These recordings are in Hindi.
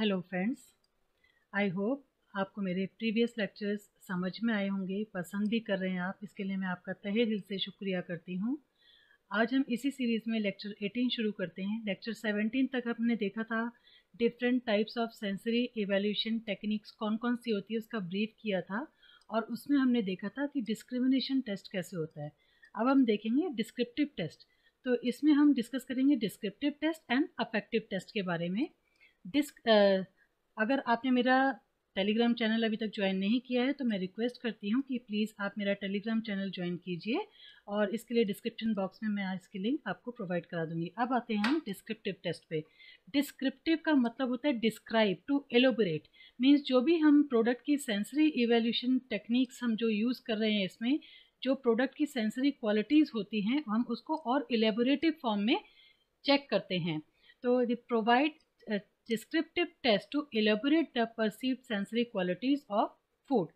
हेलो फ्रेंड्स आई होप आपको मेरे प्रीवियस लेक्चर्स समझ में आए होंगे पसंद भी कर रहे हैं आप इसके लिए मैं आपका तहे दिल से शुक्रिया करती हूँ आज हम इसी सीरीज़ में लेक्चर 18 शुरू करते हैं लेक्चर 17 तक हमने देखा था different types of sensory evaluation techniques कौन कौन सी होती है उसका ब्रीफ किया था और उसमें हमने देखा था कि डिस्क्रिमिनेशन टेस्ट कैसे होता है अब हम देखेंगे डिस्क्रिप्टिव टेस्ट तो इसमें हम डिस्कस करेंगे descriptive test and affective test के बारे में डिस्क अगर आपने मेरा टेलीग्राम चैनल अभी तक ज्वाइन नहीं किया है तो मैं रिक्वेस्ट करती हूँ कि प्लीज़ आप मेरा टेलीग्राम चैनल ज्वाइन कीजिए और इसके लिए डिस्क्रिप्शन बॉक्स में मैं इसके लिंक आपको प्रोवाइड करा दूँगी अब आते हैं हम डिस्क्रिप्टिव टेस्ट पे डिस्क्रिप्टिव का मतलब होता है डिस्क्राइब टू एलोबरेट मीन्स जो भी हम प्रोडक्ट की सेंसरी इवेल्यूशन टेक्निक्स हम जो यूज़ कर रहे हैं इसमें जो प्रोडक्ट की सेंसरी क्वालिटीज़ होती हैं हम उसको और एलेबोरेटिव फॉर्म में चेक करते हैं तो provide descriptive test to elaborate the perceived sensory qualities of food.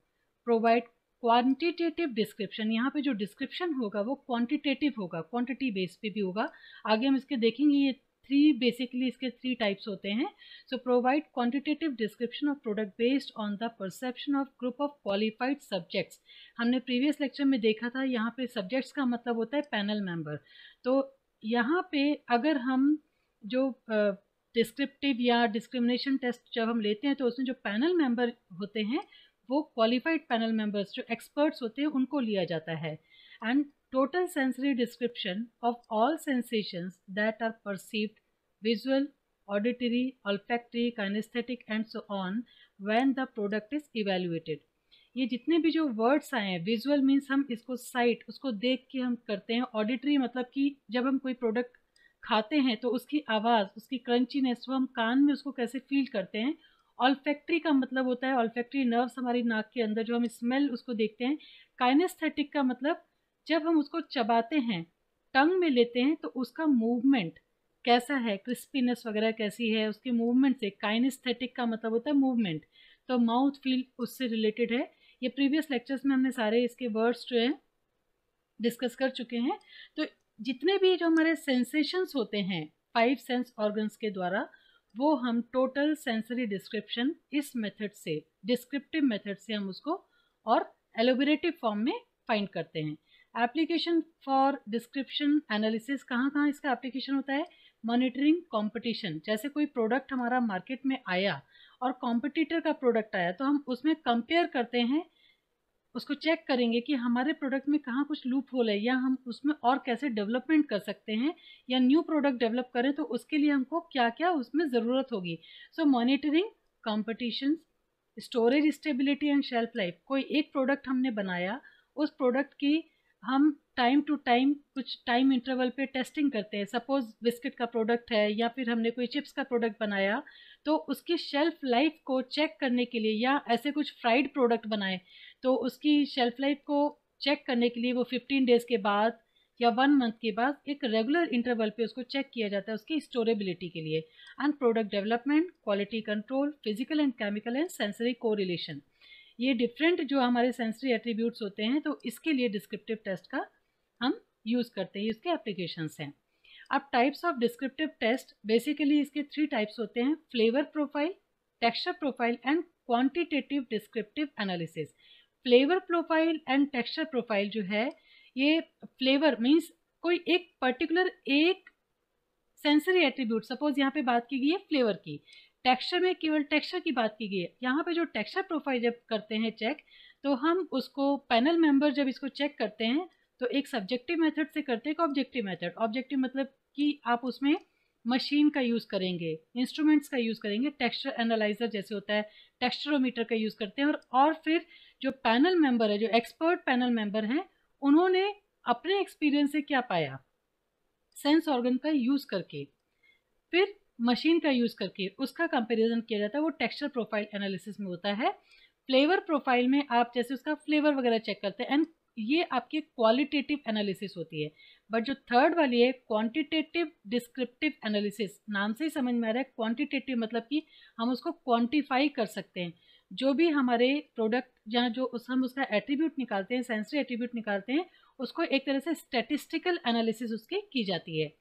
Provide quantitative description यहाँ पे जो डिस्क्रिप्शन होगा वो क्वांटिटेटिव होगा क्वांटिटी बेस पे भी होगा आगे हम इसके देखेंगे ये थ्री बेसिकली इसके थ्री टाइप्स होते हैं so provide quantitative description of product based on the perception of group of qualified subjects हमने प्रीवियस लेक्चर में देखा था यहाँ पे सब्जेक्ट्स का मतलब होता है पैनल मेम्बर तो यहाँ पे अगर हम जो uh, डिस्क्रिप्टिव या डिस्क्रिमिनेशन टेस्ट जब हम लेते हैं तो उसमें जो पैनल मेंबर होते हैं वो क्वालिफाइड पैनल मेंबर्स जो एक्सपर्ट्स होते हैं उनको लिया जाता है and total sensory description of all sensations that are perceived visual auditory olfactory kinesthetic and so on when the product is evaluated ये जितने भी जो वर्ड्स आए हैं विजुअल मीन्स हम इसको साइट उसको देख के हम करते हैं ऑडिटरी मतलब कि जब हम कोई प्रोडक्ट खाते हैं तो उसकी आवाज़ उसकी क्रंचीनेस वो हम कान में उसको कैसे फील करते हैं ऑल्फैक्ट्री का मतलब होता है ऑल्फैक्ट्री नर्व्स हमारी नाक के अंदर जो हम स्मेल उसको देखते हैं काइनेस्थेटिक का मतलब जब हम उसको चबाते हैं टंग में लेते हैं तो उसका मूवमेंट कैसा है क्रिस्पीनेस वगैरह कैसी है उसके मूवमेंट से काइनेस्थेटिक का मतलब होता है मूवमेंट तो माउथ फील उससे रिलेटेड है ये प्रीवियस लेक्चर्स में हमने सारे इसके वर्ड्स जो हैं डिस्कस कर चुके हैं तो जितने भी जो हमारे सेंसेशंस होते हैं फाइव सेंस ऑर्गन्स के द्वारा वो हम टोटल सेंसरी डिस्क्रिप्शन इस मेथड से डिस्क्रिप्टिव मेथड से हम उसको और एलोबरेटिव फॉर्म में फाइंड करते हैं एप्लीकेशन फॉर डिस्क्रिप्शन एनालिसिस कहाँ कहाँ इसका एप्लीकेशन होता है मॉनिटरिंग कंपटीशन जैसे कोई प्रोडक्ट हमारा मार्केट में आया और कॉम्पिटिटर का प्रोडक्ट आया तो हम उसमें कंपेयर करते हैं उसको चेक करेंगे कि हमारे प्रोडक्ट में कहाँ कुछ लूप होल है या हम उसमें और कैसे डेवलपमेंट कर सकते हैं या न्यू प्रोडक्ट डेवलप करें तो उसके लिए हमको क्या क्या उसमें ज़रूरत होगी so monitoring competitions storage stability and shelf life कोई एक प्रोडक्ट हमने बनाया उस प्रोडक्ट की हम टाइम टू टाइम कुछ टाइम इंटरवल पे टेस्टिंग करते हैं सपोज बिस्किट का प्रोडक्ट है या फिर हमने कोई चिप्स का प्रोडक्ट बनाया तो उसकी शेल्फ लाइफ को चेक करने के लिए या ऐसे कुछ फ्राइड प्रोडक्ट बनाए तो उसकी शेल्फ लाइफ को चेक करने के लिए वो फिफ्टीन डेज़ के बाद या वन मंथ के बाद एक रेगुलर इंटरवल पे उसको चेक किया जाता है उसकी स्टोरेबिलिटी के लिए and product development quality control physical and chemical and sensory correlation ये डिफरेंट जो हमारे सेंसरी एट्रीब्यूट्स होते हैं तो इसके लिए डिस्क्रिप्टिव टेस्ट का हम यूज़ करते हैं इसके एप्लीकेशंस हैं अब types of descriptive test basically इसके थ्री टाइप्स होते हैं flavour profile texture profile and quantitative descriptive analysis flavour profile and texture profile जो है ये फ्लेवर मीन्स कोई एक पर्टिकुलर एक सेंसरी एट्रीब्यूट सपोज यहाँ पे बात की गई है फ्लेवर की टेक्सचर में केवल टेक्सचर की बात की गई है यहाँ पे जो टेक्सचर प्रोफाइल जब करते हैं चेक तो हम उसको पैनल मेंबर जब इसको चेक करते हैं तो एक सब्जेक्टिव मेथड से करते हैं ऑब्जेक्टिव मेथड ऑब्जेक्टिव मतलब कि आप उसमें मशीन का यूज़ करेंगे इंस्ट्रूमेंट्स का यूज़ करेंगे टेक्सचर एनालाइजर जैसे होता है टेक्स्चरोमीटर का यूज़ करते हैं और और फिर जो पैनल मेंबर है जो एक्सपर्ट पैनल मेंबर हैं उन्होंने अपने एक्सपीरियंस से क्या पाया सेंस ऑर्गन का यूज़ करके फिर मशीन का यूज़ करके उसका कंपैरिजन किया जाता है वो टेक्सचर प्रोफाइल एनालिसिस में होता है फ्लेवर प्रोफाइल में आप जैसे उसका फ्लेवर वगैरह चेक करते हैं एंड ये आपकी क्वालिटेटिव एनालिसिस होती है बट जो थर्ड वाली है क्वांटिटेटिव डिस्क्रिप्टिव एनालिसिस नाम से ही समझ में आ रहा है क्वांटिटेटिव मतलब कि हम उसको क्वांटिफाई कर सकते हैं जो भी हमारे प्रोडक्ट या जो उस हम उसका एट्रीब्यूट निकालते हैं सेंसरी एट्रीब्यूट निकालते हैं उसको एक तरह से स्टेटिस्टिकल एनालिसिस उसकी की जाती है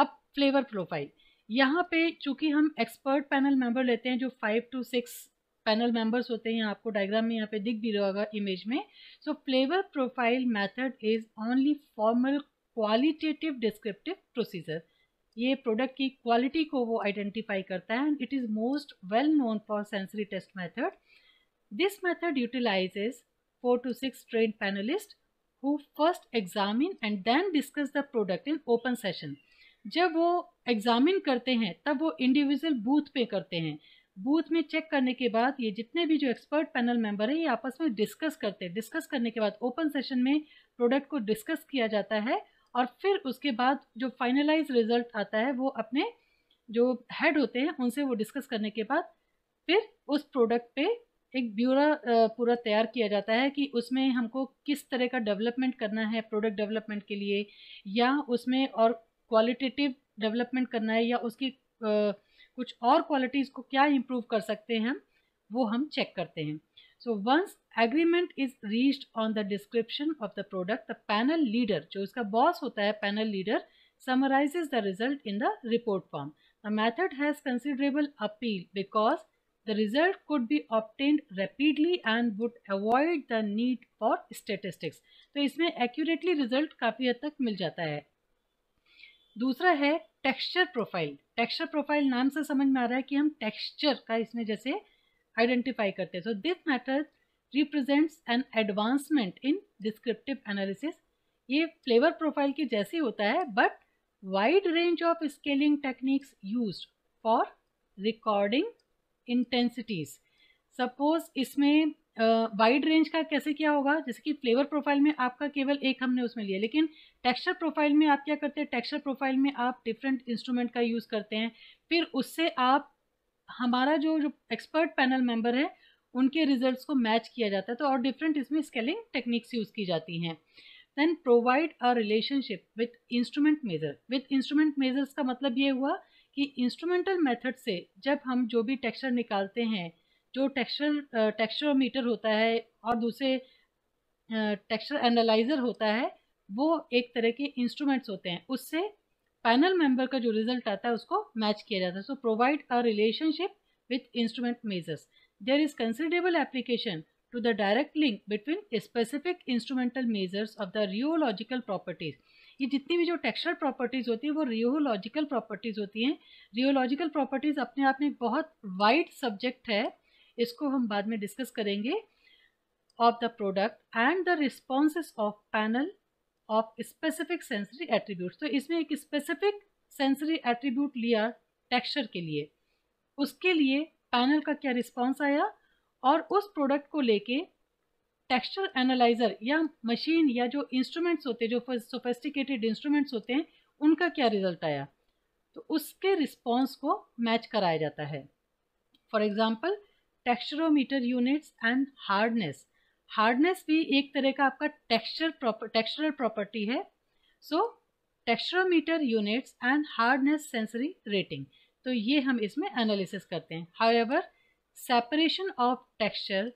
अब फ्लेवर प्रोफाइल यहाँ पे चूंकि हम एक्सपर्ट पैनल मेंबर लेते हैं जो five to six panel members होते हैं आपको डायग्राम में यहाँ पे दिख भी रहा होगा इमेज में so flavour profile method is only formal qualitative descriptive procedure ये प्रोडक्ट की क्वालिटी को वो आइडेंटिफाई करता है and it is most well known for sensory test method this method utilises four to six train panelist who first examine and then discuss the product in open session जब वो एग्जामिन करते हैं तब वो इंडिविजुअल बूथ पे करते हैं बूथ में चेक करने के बाद ये जितने भी जो एक्सपर्ट पैनल मेंबर हैं ये आपस में डिस्कस करते हैं डिस्कस करने के बाद ओपन सेशन में प्रोडक्ट को डिस्कस किया जाता है और फिर उसके बाद जो फाइनलाइज रिजल्ट आता है वो अपने जो हेड होते हैं उनसे वो डिस्कस करने के बाद फिर उस प्रोडक्ट पे एक ब्यूरा पूरा तैयार किया जाता है कि उसमें हमको किस तरह का डेवलपमेंट करना है प्रोडक्ट डेवलपमेंट के लिए या उसमें और क्वालिटेटिव डेवलपमेंट करना है या उसकी कुछ और क्वालिटीज़ को क्या इम्प्रूव कर सकते हैं हम वो हम चेक करते हैं so once agreement is reached on the description of the product the panel leader जो इसका बॉस होता है panel leader summarises the result in the report form the method has considerable appeal because the result could be obtained rapidly and would avoid the need for statistics तो इसमें एक्यूरेटली रिजल्ट काफी हद तक मिल जाता है दूसरा है टेक्सचर प्रोफाइल टेक्सचर प्रोफाइल नाम से समझ में आ रहा है कि हम टेक्सचर का इसमें जैसे आइडेंटिफाई करते हैं so this method represents an advancement in descriptive analysis ये फ्लेवर प्रोफाइल की जैसी होता है but wide range of scaling techniques use for recording intensities suppose इसमें वाइड रेंज का कैसे क्या होगा जैसे कि फ्लेवर प्रोफाइल में आपका केवल एक हमने उसमें लिया लेकिन टेक्सचर प्रोफाइल में आप क्या करते हैं टेक्सचर प्रोफाइल में आप डिफरेंट इंस्ट्रूमेंट का यूज़ करते हैं फिर उससे आप हमारा जो जो एक्सपर्ट पैनल मेंबर है उनके रिजल्ट्स को मैच किया जाता है तो और डिफरेंट इसमें स्केलिंग टेक्निक्स यूज़ की जाती हैं then provide a relationship with instrument measure with instrument measures का मतलब ये हुआ कि इंस्ट्रूमेंटल मेथड से जब हम जो भी टेक्सचर निकालते हैं जो टेक्सचर टेक्सचरोमीटर होता है और दूसरे टेक्सचर एनालाइज़र होता है वो एक तरह के इंस्ट्रूमेंट्स होते हैं उससे फाइनल मेंबर का जो रिजल्ट आता है उसको मैच किया जाता है so provide a relationship with instrument measures there is considerable application to the direct link between specific instrumental measures of the rheological properties ये जितनी भी जो टेक्सचर प्रॉपर्टीज़ होती हैं वो रियोलॉजिकल प्रॉपर्टीज़ होती हैं रियोलॉजिकल प्रॉपर्टीज़ अपने आप में बहुत वाइड सब्जेक्ट है इसको हम बाद में डिस्कस करेंगे of the product and the response of panel of specific sensory attribute तो इसमें एक स्पेसिफिक सेंसरी एट्रीब्यूट लिया टेक्सचर के लिए उसके लिए पैनल का क्या रिस्पॉन्स आया और उस प्रोडक्ट को लेके टेक्सचर एनालाइज़र या मशीन या जो इंस्ट्रूमेंट्स होते हैं जो सोफेस्टिकेटेड इंस्ट्रूमेंट्स होते हैं उनका क्या रिजल्ट आया तो उसके रिस्पॉन्स को मैच कराया जाता है for example texturometer units and hardness hardness भी एक तरह का आपका टेक्सचर प्रॉपर टेक्सचरल प्रॉपर्टी है so texturometer units and hardness sensory rating तो ये हम इसमें एनालिसिस करते हैं however separation of texture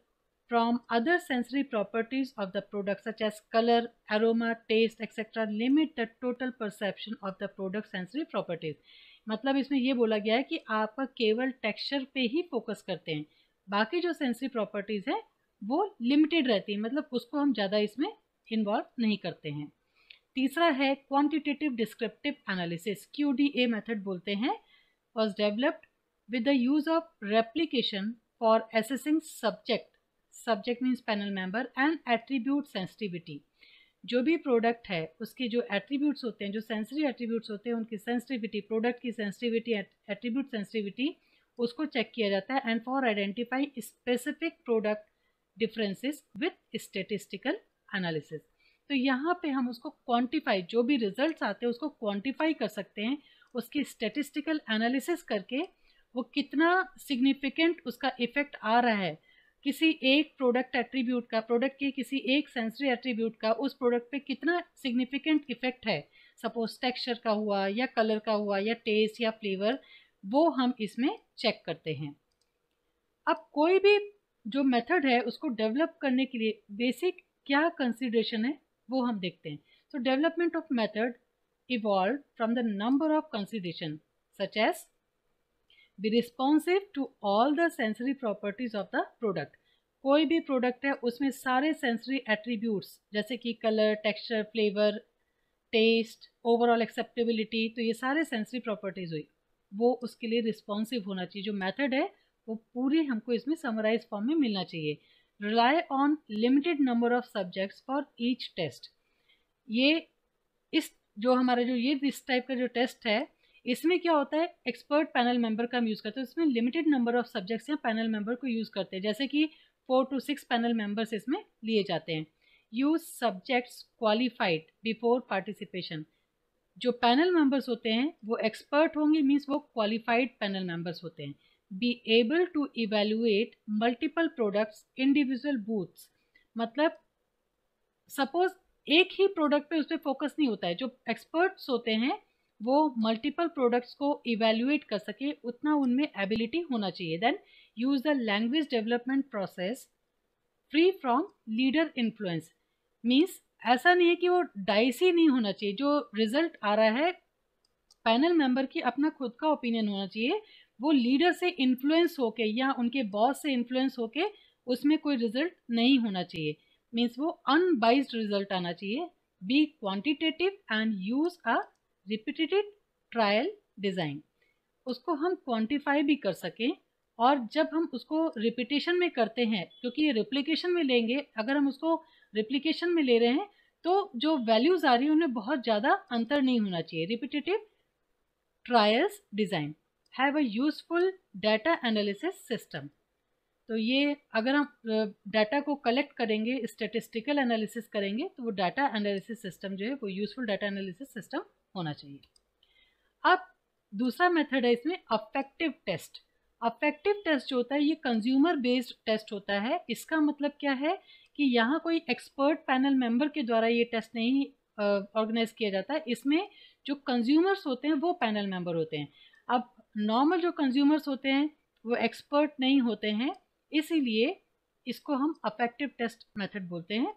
from other sensory properties of the product such as colour aroma taste etcetera limit the total perception of the product sensory properties मतलब इसमें यह बोला गया है कि आपका केवल टेक्सचर पे ही फोकस करते हैं बाकी जो सेंसरी प्रॉपर्टीज़ हैं वो लिमिटेड रहती है मतलब उसको हम ज़्यादा इसमें इन्वॉल्व नहीं करते हैं तीसरा है quantitative descriptive analysis Q D A method बोलते हैं was developed with the use of replication for assessing subject subject means panel member and attribute sensitivity जो भी प्रोडक्ट है उसके जो एट्रीब्यूट्स होते हैं जो सेंसरी एट्रीब्यूट्स होते हैं उनकी सेंसिटिविटी प्रोडक्ट की सेंसिटिविटी एट्रीब्यूट सेंसिटिविटी उसको चेक किया जाता है and for identify specific product differences with statistical analysis तो यहाँ पे हम उसको क्वांटिफाई जो भी रिजल्ट्स आते हैं उसको क्वांटिफाई कर सकते हैं उसकी स्टेटिस्टिकल एनालिसिस करके वो कितना सिग्निफिकेंट उसका इफेक्ट आ रहा है किसी एक प्रोडक्ट एट्रीब्यूट का प्रोडक्ट के किसी एक सेंसरी एट्रीब्यूट का उस प्रोडक्ट पे कितना सिग्निफिकेंट इफेक्ट है सपोज टेक्सचर का हुआ या कलर का हुआ या टेस्ट या फ्लेवर वो हम इसमें चेक करते हैं अब कोई भी जो मेथड है उसको डेवलप करने के लिए बेसिक क्या कंसिड्रेशन है वो हम देखते हैं so development of method evolve from the number of considerations such as be responsive to all the sensory properties of the product कोई भी प्रोडक्ट है उसमें सारे सेंसरी एट्रीब्यूट्स जैसे कि colour texture flavour taste overall acceptability तो ये सारे सेंसरी प्रॉपर्टीज़ हुई वो उसके लिए रिस्पॉन्सिव होना चाहिए जो मेथड है वो पूरे हमको इसमें समराइज फॉर्म में मिलना चाहिए rely on limited number of subjects for each test ये इस जो हमारा जो ये इस टाइप का जो टेस्ट है इसमें क्या होता है एक्सपर्ट पैनल मेंबर का हम यूज़ करते हैं इसमें लिमिटेड नंबर ऑफ सब्जेक्ट्स या पैनल मेंबर को यूज़ करते हैं जैसे कि four to six panel members इसमें लिए जाते हैं use subjects qualified before participation जो पैनल मेंबर्स होते हैं वो एक्सपर्ट होंगे मीन्स वो क्वालिफाइड पैनल मेंबर्स होते हैं be able to evaluate multiple products individual booths मतलब सपोज एक ही प्रोडक्ट पे उस पर फोकस नहीं होता है जो एक्सपर्ट्स होते हैं वो मल्टीपल प्रोडक्ट्स को इवेल्युएट कर सके उतना उनमें एबिलिटी होना चाहिए then use the language development process free from leader influence means ऐसा नहीं है कि वो डाइसी नहीं होना चाहिए जो रिजल्ट आ रहा है पैनल मेंबर की अपना खुद का ओपिनियन होना चाहिए वो लीडर से इन्फ्लुएंस होके या उनके बॉस से इन्फ्लुएंस होके उसमें कोई रिजल्ट नहीं होना चाहिए मीन्स वो अनबाइज रिजल्ट आना चाहिए be quantitative and use a repeated trial design उसको हम क्वांटिफाई भी कर सकें और जब हम उसको रिपीटेशन में करते हैं क्योंकि ये रिप्लीकेशन में लेंगे अगर हम उसको रिप्लीकेशन में ले रहे हैं तो जो वैल्यूज़ आ रही है उन्हें बहुत ज़्यादा अंतर नहीं होना चाहिए repetitive trials design have a useful data analysis system तो ये अगर हम डाटा को कलेक्ट करेंगे स्टेटिस्टिकल एनालिसिस करेंगे तो वो डाटा एनालिसिस सिस्टम जो है वो यूजफुल डाटा एनालिसिस सिस्टम होना चाहिए अब दूसरा मेथड है इसमें अफेक्टिव टेस्ट अफेक्टिव टेस्ट जो होता है ये कंज्यूमर बेस्ड टेस्ट होता है इसका मतलब क्या है कि यहाँ कोई एक्सपर्ट पैनल मेंबर के द्वारा ये टेस्ट नहीं ऑर्गेनाइज किया जाता इसमें जो कंज्यूमर्स होते हैं वो पैनल मेंबर होते हैं अब नॉर्मल जो कंज्यूमर्स होते हैं वो एक्सपर्ट नहीं होते हैं इसीलिए इसको हम अफेक्टिव टेस्ट मेथड बोलते हैं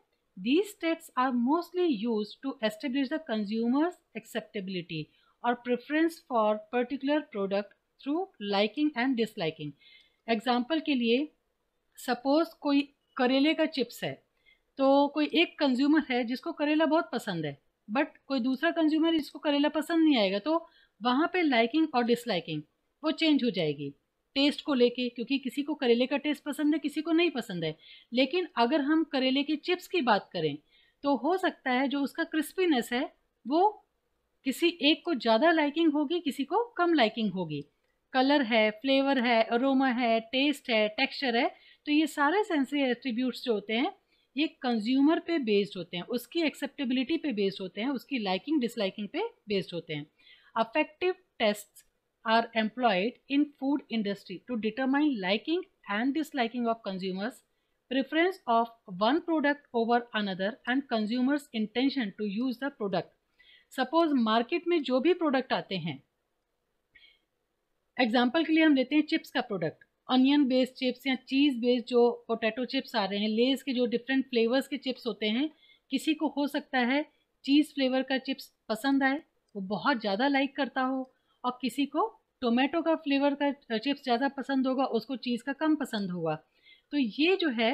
these test are mostly use to establish the consumers acceptability और preference for particular product through liking and disliking example के लिए सपोज कोई करेले का चिप्स है तो कोई एक कंज्यूमर है जिसको करेला बहुत पसंद है बट कोई दूसरा कंज्यूमर जिसको करेला पसंद नहीं आएगा तो वहाँ पे लाइकिंग और डिसलाइकिंग वो चेंज हो जाएगी टेस्ट को लेके क्योंकि किसी को करेले का टेस्ट पसंद है किसी को नहीं पसंद है लेकिन अगर हम करेले की चिप्स की बात करें तो हो सकता है जो उसका क्रिस्पीनेस है वो किसी एक को ज़्यादा लाइकिंग होगी किसी को कम लाइकिंग होगी कलर है फ्लेवर है अरोमा है टेस्ट है टेक्सचर है तो ये सारे सेंसरी एट्रीब्यूट्स जो होते हैं ये कंज्यूमर पे बेस्ड होते हैं उसकी एक्सेप्टेबिलिटी पे बेस्ड होते हैं उसकी लाइकिंग डिसलाइकिंग पे बेस्ड होते हैं Affective tests are employed in food industry to determine liking and disliking of consumers, preference of one product over another and consumers intention to use the product. Suppose market में जो भी प्रोडक्ट आते हैं एग्जाम्पल के लिए हम लेते हैं चिप्स का प्रोडक्ट ऑनियन बेस्ड चिप्स या चीज़ बेस्ड जो पोटैटो चिप्स आ रहे हैं लेस के जो डिफरेंट फ्लेवर्स के चिप्स होते हैं किसी को हो सकता है चीज़ फ्लेवर का चिप्स पसंद आए वो बहुत ज़्यादा लाइक करता हो और किसी को टोमेटो का फ्लेवर का चिप्स ज़्यादा पसंद होगा उसको चीज़ का कम पसंद होगा तो ये जो है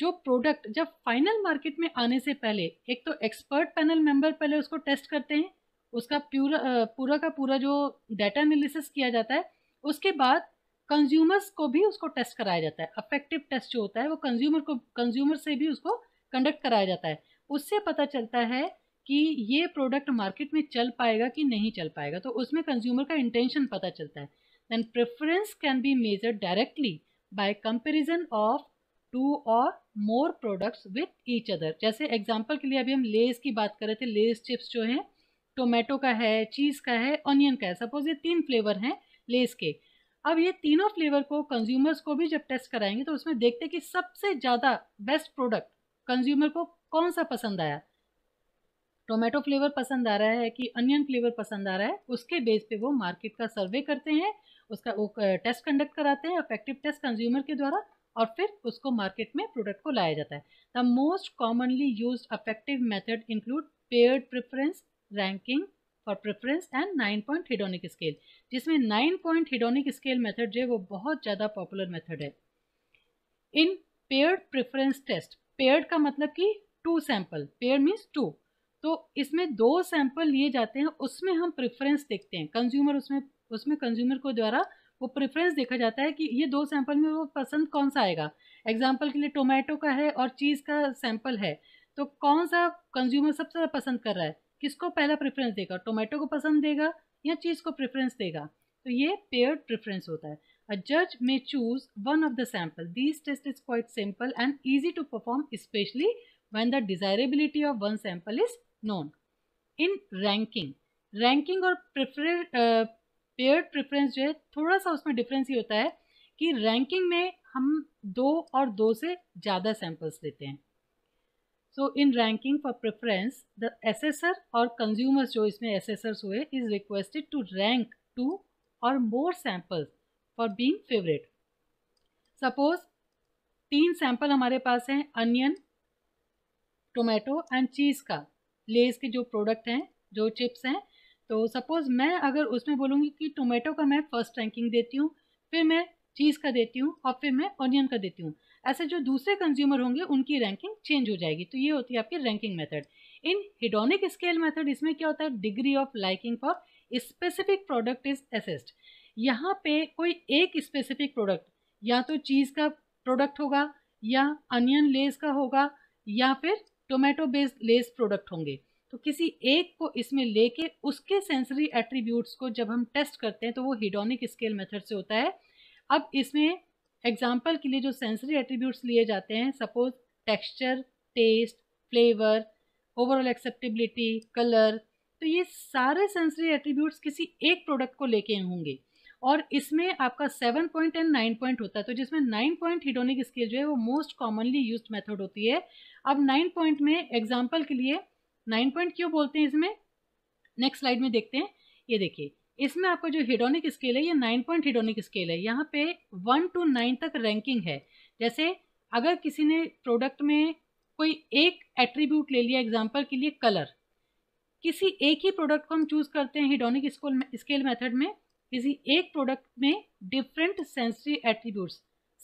जो प्रोडक्ट जब फाइनल मार्केट में आने से पहले एक तो एक्सपर्ट पैनल मेंबर पहले उसको टेस्ट करते हैं उसका पूरा पूरा का पूरा जो डाटा एनालिसिस किया जाता है उसके बाद कंज्यूमर्स को भी उसको टेस्ट कराया जाता है अफेक्टिव टेस्ट जो होता है वो कंज्यूमर को कंज्यूमर से भी उसको कंडक्ट कराया जाता है उससे पता चलता है कि ये प्रोडक्ट मार्केट में चल पाएगा कि नहीं चल पाएगा तो उसमें कंज्यूमर का इंटेंशन पता चलता है then preference can be measure directly by comparison of two और more products with each other जैसे एग्जाम्पल के लिए अभी हम लेस की बात कर रहे थे लेस चिप्स जो हैं टोमेटो का है चीज़ का है ऑनियन का है सपोज ये तीन फ्लेवर हैं लेस के अब ये तीनों फ्लेवर को कंज्यूमर्स को भी जब टेस्ट कराएंगे तो उसमें देखते कि सबसे ज़्यादा बेस्ट प्रोडक्ट कंज्यूमर को कौन सा पसंद आया टोमेटो फ्लेवर पसंद आ रहा है कि अनियन फ्लेवर पसंद आ रहा है उसके बेस पे वो मार्केट का सर्वे करते हैं उसका वो टेस्ट कंडक्ट कराते हैं अफेक्टिव टेस्ट कंज्यूमर के द्वारा और फिर उसको मार्केट में प्रोडक्ट को लाया जाता है the most commonly use affective method include paired preference ranking for preference and nine point हिडोनिक scale जिसमें नाइन पॉइंट हिडोनिक स्केल मेथड जो है वो बहुत ज़्यादा पॉपुलर मेथड है in paired preference test paired का मतलब कि two sample pair means two तो इसमें दो सैंपल लिए जाते हैं उसमें हम प्रेफरेंस देखते हैं कंज्यूमर उसमें उसमें कंज्यूमर को द्वारा वो प्रेफरेंस देखा जाता है कि ये दो सैंपल में वो पसंद कौन सा आएगा एग्जाम्पल के लिए टोमेटो का है और चीज़ का सैंपल है तो कौन सा कंज्यूमर सबसे ज़्यादा पसंद कर रहा है किसको पहला प्रेफरेंस देगा टोमेटो को पसंद देगा या चीज़ को प्रेफरेंस देगा तो ये पेयर्ड प्रेफरेंस होता है अ जज may choose one of the sample this test is quite simple and easy to perform specially when the desirability of one sample is known in ranking ranking और प्रेफर पेयर प्रेफरेंस जो है थोड़ा सा उसमें डिफरेंस ये होता है कि रैंकिंग में हम दो और दो से ज़्यादा सैंपल्स देते हैं so in ranking for preference the assessor और कंज्यूमर्स जो इसमें एसेसर्स हुए is requested to rank two और more samples for being favourite suppose तीन सैंपल हमारे पास हैं अनियन टोमेटो एंड चीज़ का लेस के जो प्रोडक्ट हैं जो चिप्स हैं तो सपोज़ मैं अगर उसमें बोलूँगी कि टोमेटो का मैं फ़र्स्ट रैंकिंग देती हूँ फिर मैं चीज़ का देती हूँ और फिर मैं ऑनियन का देती हूँ ऐसे जो दूसरे कंज्यूमर होंगे उनकी रैंकिंग चेंज हो जाएगी तो ये होती है आपकी ranking method in hedonic scale method इसमें क्या होता है degree of liking for specific product is assessed यहाँ पे कोई एक स्पेसिफिक प्रोडक्ट या तो चीज़ का प्रोडक्ट होगा या अनियन लेस का होगा या फिर टोमेटो बेस्ड लेस प्रोडक्ट होंगे तो किसी एक को इसमें लेके उसके सेंसरी एट्रीब्यूट्स को जब हम टेस्ट करते हैं तो वो हिडोनिक स्केल मेथड से होता है अब इसमें एग्जाम्पल के लिए जो सेंसरी एट्रीब्यूट्स लिए जाते हैं suppose texture taste flavour overall acceptability colour तो ये सारे सेंसरी एट्रीब्यूट्स किसी एक प्रोडक्ट को लेके होंगे और इसमें आपका seven point and nine point होता है तो जिसमें नाइन पॉइंट हिडोनिक स्केल जो है वो मोस्ट कॉमनली यूज मेथड होती है अब नाइन पॉइंट में एग्जाम्पल के लिए नाइन पॉइंट क्यों बोलते हैं इसमें नेक्स्ट स्लाइड में देखते हैं ये देखिए इसमें आपका जो हिडोनिक स्केल है ये नाइन पॉइंट हिडोनिक स्केल है यहाँ पे वन टू नाइन तक रैंकिंग है जैसे अगर किसी ने प्रोडक्ट में कोई एक एट्रीब्यूट ले लिया एग्जाम्पल के लिए कलर किसी एक ही प्रोडक्ट को हम चूज़ करते हैं हिडोनिक स्केल मेथड में किसी एक प्रोडक्ट में डिफरेंट सेंसरी एट्रीब्यूट्स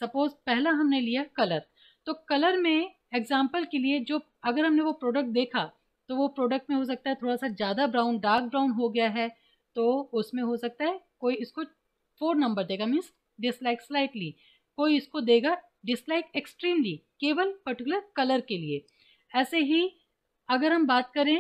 सपोज पहला हमने लिया कलर तो कलर में एग्जाम्पल के लिए जो अगर हमने वो प्रोडक्ट देखा तो वो प्रोडक्ट में हो सकता है थोड़ा सा ज़्यादा ब्राउन डार्क ब्राउन हो गया है तो उसमें हो सकता है कोई इसको फोर नंबर देगा मीन्स डिसलाइक स्लाइटली कोई इसको देगा डिसलाइक एक्सट्रीमली केवल पर्टिकुलर कलर के लिए ऐसे ही अगर हम बात करें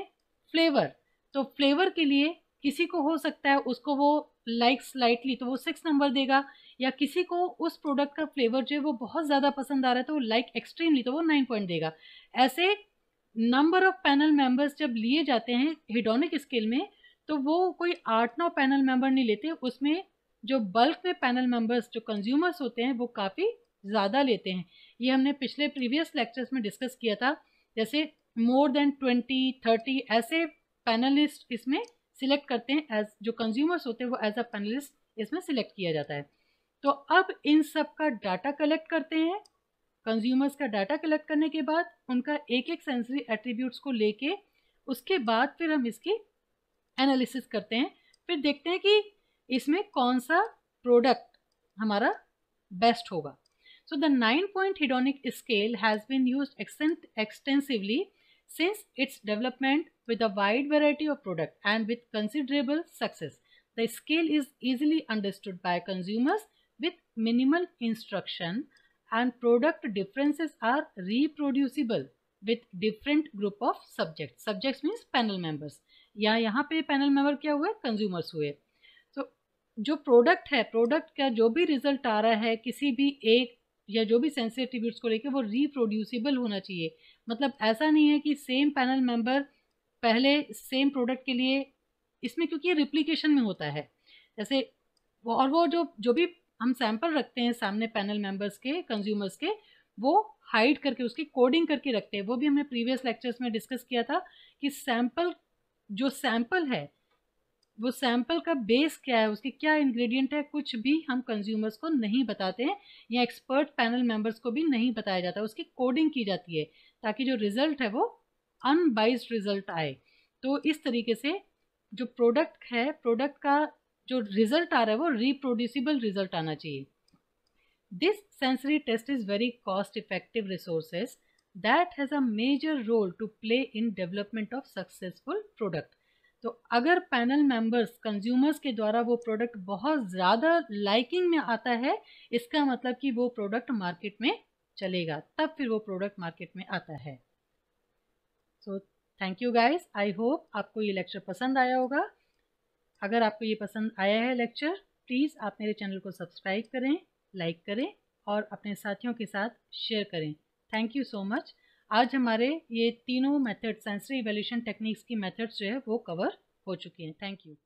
फ्लेवर तो फ्लेवर के लिए किसी को हो सकता है उसको वो लाइक स्लाइटली तो वो सिक्स नंबर देगा या किसी को उस प्रोडक्ट का फ्लेवर जो है वो बहुत ज़्यादा पसंद आ रहा है तो वो लाइक एक्सट्रीमली तो वो नाइन पॉइंट देगा ऐसे नंबर ऑफ पैनल मेंबर्स जब लिए जाते हैं हिडोनिक स्केल में तो वो कोई आठ नौ पैनल मेंबर नहीं लेते उसमें जो बल्क में पैनल मेंबर्स जो कंज्यूमर्स होते हैं वो काफ़ी ज़्यादा लेते हैं ये हमने पिछले प्रीवियस लेक्चर्स में डिस्कस किया था जैसे मोर देन ट्वेंटी थर्टी ऐसे पैनलिस्ट इसमें सिलेक्ट करते हैं एज जो कंज्यूमर्स होते हैं वो एज अ पैनलिस्ट इसमें सिलेक्ट किया जाता है तो अब इन सब का डाटा कलेक्ट करते हैं कंज्यूमर्स का डाटा कलेक्ट करने के बाद उनका एक एक सेंसरी एट्रीब्यूट्स को लेके उसके बाद फिर हम इसकी एनालिसिस करते हैं फिर देखते हैं कि इसमें कौन सा प्रोडक्ट हमारा बेस्ट होगा so the nine point हिडोनिक scale has been use extensively since its development with a wide variety of product and with considerable success. The scale is easily understood by consumers with minimal instruction and product differences are reproducible with different group of subjects. Subjects means panel members. या यहाँ पे पैनल मेंबर क्या हुए कंज्यूमर्स हुए तो जो प्रोडक्ट है प्रोडक्ट का जो भी रिजल्ट आ रहा है किसी भी एक या जो भी सेंसिटिव को लेके वो रिप्रोड्यूसिबल होना चाहिए मतलब ऐसा नहीं है कि सेम पैनल मेंबर पहले सेम प्रोडक्ट के लिए इसमें क्योंकि ये रिप्लीकेशन में होता है जैसे और वो जो जो भी हम सैंपल रखते हैं सामने पैनल मेंबर्स के कंज्यूमर्स के वो हाइड करके उसकी कोडिंग करके रखते हैं वो भी हमने प्रीवियस लेक्चर्स में डिस्कस किया था कि सैंपल जो सैंपल है वो सैंपल का बेस क्या है उसके क्या इंग्रेडिएंट है कुछ भी हम कंज्यूमर्स को नहीं बताते हैं या एक्सपर्ट पैनल मेंबर्स को भी नहीं बताया जाता उसकी कोडिंग की जाती है ताकि जो रिज़ल्ट है वो अनबाइस्ड रिज़ल्ट आए तो इस तरीके से जो प्रोडक्ट है प्रोडक्ट का जो रिज़ल्ट आ रहा है वो रिप्रोड्यूसिबल रिज़ल्ट आना चाहिए this sensory test is very cost effective resources that has a major role to play in development of successful product तो अगर पैनल मेंबर्स कंज्यूमर्स के द्वारा वो प्रोडक्ट बहुत ज़्यादा लाइकिंग में आता है इसका मतलब कि वो प्रोडक्ट मार्केट में चलेगा तब फिर वो प्रोडक्ट मार्केट में आता है so thank you guys I hope आपको ये लेक्चर पसंद आया होगा अगर आपको ये पसंद आया है लेक्चर प्लीज़ आप मेरे चैनल को सब्सक्राइब करें लाइक करें और अपने साथियों के साथ शेयर करें थैंक यू सो मच आज हमारे ये तीनों मेथड सेंसरी इवेल्यूशन टेक्निक्स की मेथड्स जो है वो कवर हो चुकी हैं थैंक यू